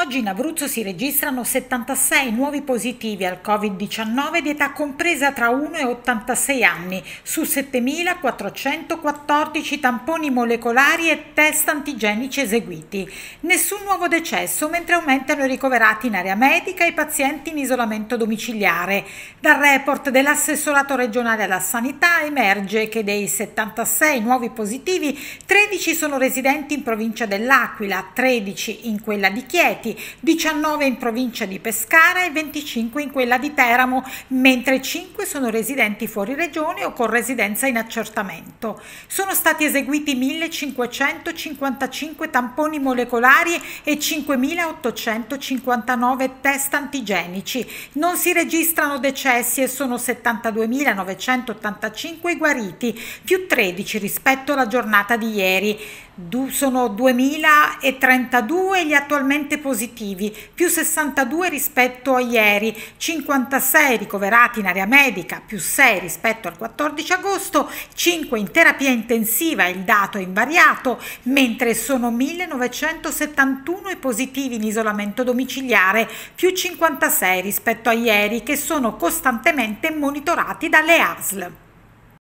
Oggi in Abruzzo si registrano 76 nuovi positivi al Covid-19 di età compresa tra 1 e 86 anni su 7.414 tamponi molecolari e test antigenici eseguiti. Nessun nuovo decesso mentre aumentano i ricoverati in area medica e i pazienti in isolamento domiciliare. Dal report dell'assessorato regionale alla sanità emerge che dei 76 nuovi positivi 13 sono residenti in provincia dell'Aquila, 13 in quella di Chieti, Rieti, 19 in provincia di Pescara e 25 in quella di Teramo, mentre 5 sono residenti fuori regione o con residenza in accertamento. Sono stati eseguiti 1555 tamponi molecolari e 5859 test antigenici. Non si registrano decessi e sono 72.985 guariti, più 13 rispetto alla giornata di ieri. Du sono 2032 gli attualmente positivi positivi, più 62 rispetto a ieri, 56 ricoverati in area medica, più 6 rispetto al 14 agosto, 5 in terapia intensiva, il dato è invariato, mentre sono 1971 i positivi in isolamento domiciliare, più 56 rispetto a ieri, che sono costantemente monitorati dalle ASL.